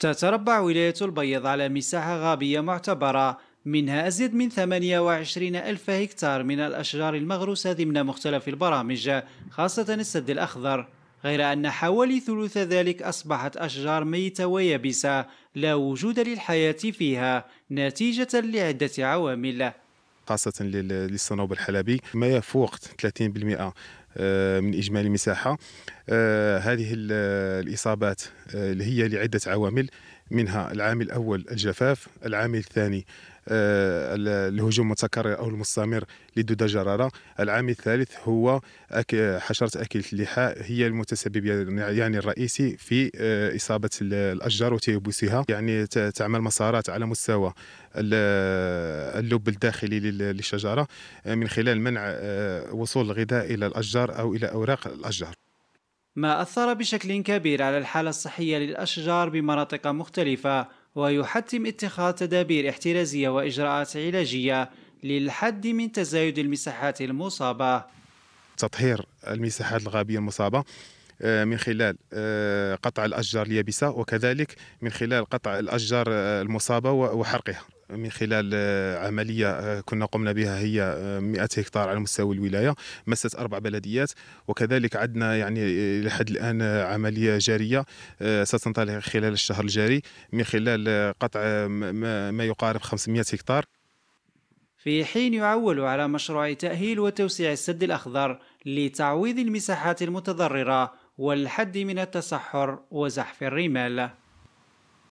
تتربع ولاية البيض على مساحة غابية معتبرة منها أزيد من 28 ألف هكتار من الأشجار المغروسة ضمن مختلف البرامج خاصة السد الأخضر غير أن حوالي ثلث ذلك أصبحت أشجار ميتة ويابسة لا وجود للحياة فيها نتيجة لعدة عوامل خاصة للصنوبر الحلبي ما يفوق 30% آه، من اجمالي مساحه آه، هذه الاصابات آه، اللي هي لعده عوامل منها العامل الاول الجفاف العامل الثاني الهجوم المتكرر او المستمر لدود الجراره العامل الثالث هو حشره اكله اللحاء هي المتسبب يعني, يعني الرئيسي في اصابه الاشجار وتيبسها يعني تعمل مسارات على مستوى اللب الداخلي للشجرة آه، من خلال منع آه، وصول الغذاء إلى الأشجار أو إلى أوراق الأشجار ما أثر بشكل كبير على الحالة الصحية للأشجار بمناطق مختلفة ويحتم اتخاذ تدابير احترازية وإجراءات علاجية للحد من تزايد المساحات المصابة تطهير المساحات الغابية المصابة آه، من خلال قطع الأشجار اليابسة وكذلك من خلال قطع الأشجار المصابة وحرقها من خلال آه، عمليه آه، كنا قمنا بها هي 100 آه، هكتار على مستوى الولايه مست اربع بلديات وكذلك عدنا يعني لحد الان عمليه جاريه ستنطلق خلال الشهر الجاري من خلال قطع ما يقارب 500 هكتار في حين يعول على مشروع تأهيل وتوسيع السد الأخضر لتعويض المساحات المتضررة والحد من التصحر وزحف الرمال